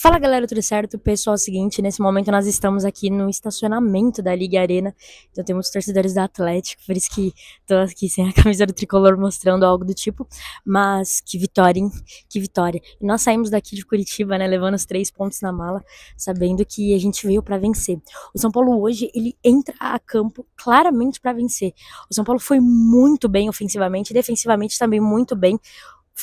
Fala galera, tudo certo? Pessoal, é o seguinte, nesse momento nós estamos aqui no estacionamento da Liga Arena, então temos torcedores do Atlético, por isso que tô aqui sem a camisa do Tricolor mostrando algo do tipo, mas que vitória, hein? Que vitória. E nós saímos daqui de Curitiba, né, levando os três pontos na mala, sabendo que a gente veio para vencer. O São Paulo hoje, ele entra a campo claramente para vencer. O São Paulo foi muito bem ofensivamente, defensivamente também muito bem,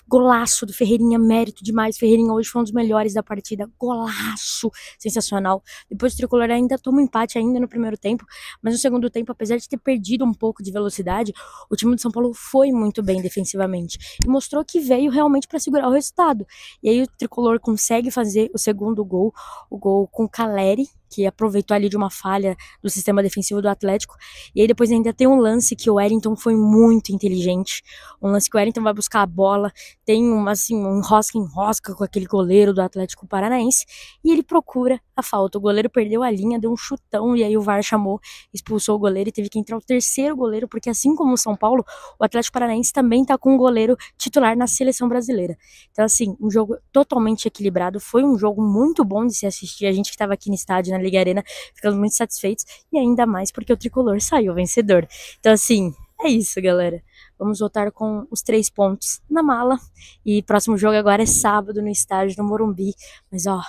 Golaço do Ferreirinha, mérito demais. Ferreirinha hoje foi um dos melhores da partida. Golaço, sensacional. Depois o Tricolor ainda toma um empate ainda no primeiro tempo, mas no segundo tempo, apesar de ter perdido um pouco de velocidade, o time do São Paulo foi muito bem defensivamente e mostrou que veio realmente para segurar o resultado. E aí o Tricolor consegue fazer o segundo gol, o gol com Caleri, que aproveitou ali de uma falha do sistema defensivo do Atlético. E aí depois ainda tem um lance que o Wellington foi muito inteligente. Um lance que o Wellington vai buscar a bola, tem um, assim, um rosca em rosca com aquele goleiro do Atlético Paranaense e ele procura a falta. O goleiro perdeu a linha, deu um chutão e aí o VAR chamou, expulsou o goleiro e teve que entrar o terceiro goleiro, porque assim como o São Paulo, o Atlético Paranaense também tá com um goleiro titular na seleção brasileira. Então assim, um jogo totalmente equilibrado, foi um jogo muito bom de se assistir. A gente que estava aqui no estádio, na né, Liga Arena. Ficamos muito satisfeitos e ainda mais porque o tricolor saiu vencedor. Então, assim, é isso, galera. Vamos voltar com os três pontos na mala. E próximo jogo agora é sábado no estádio do Morumbi. Mas, ó,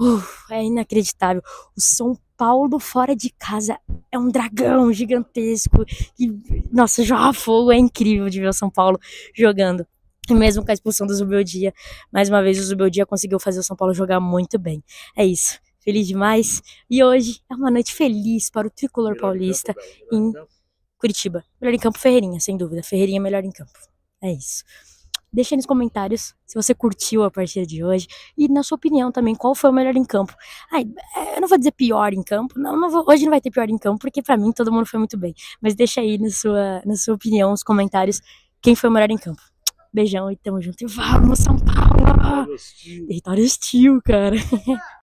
uf, é inacreditável. O São Paulo fora de casa é um dragão gigantesco. E, nossa, joga fogo. É incrível de ver o São Paulo jogando. E mesmo com a expulsão do Zubeldia, mais uma vez o Zubeldia conseguiu fazer o São Paulo jogar muito bem. É isso feliz demais. E hoje é uma noite feliz para o tricolor melhor paulista em, em Curitiba. Melhor em campo, Ferreirinha, sem dúvida. Ferreirinha é melhor em campo. É isso. Deixa aí nos comentários se você curtiu a partida de hoje e na sua opinião também, qual foi o melhor em campo. Ai, eh, eu não vou dizer pior em campo, não, não vou, hoje não vai ter pior em campo, porque para mim todo mundo foi muito bem. Mas deixa aí na sua, na sua opinião, nos comentários, quem foi o melhor em campo. Beijão e tamo junto. E vamos, São Paulo! Território hostil, cara.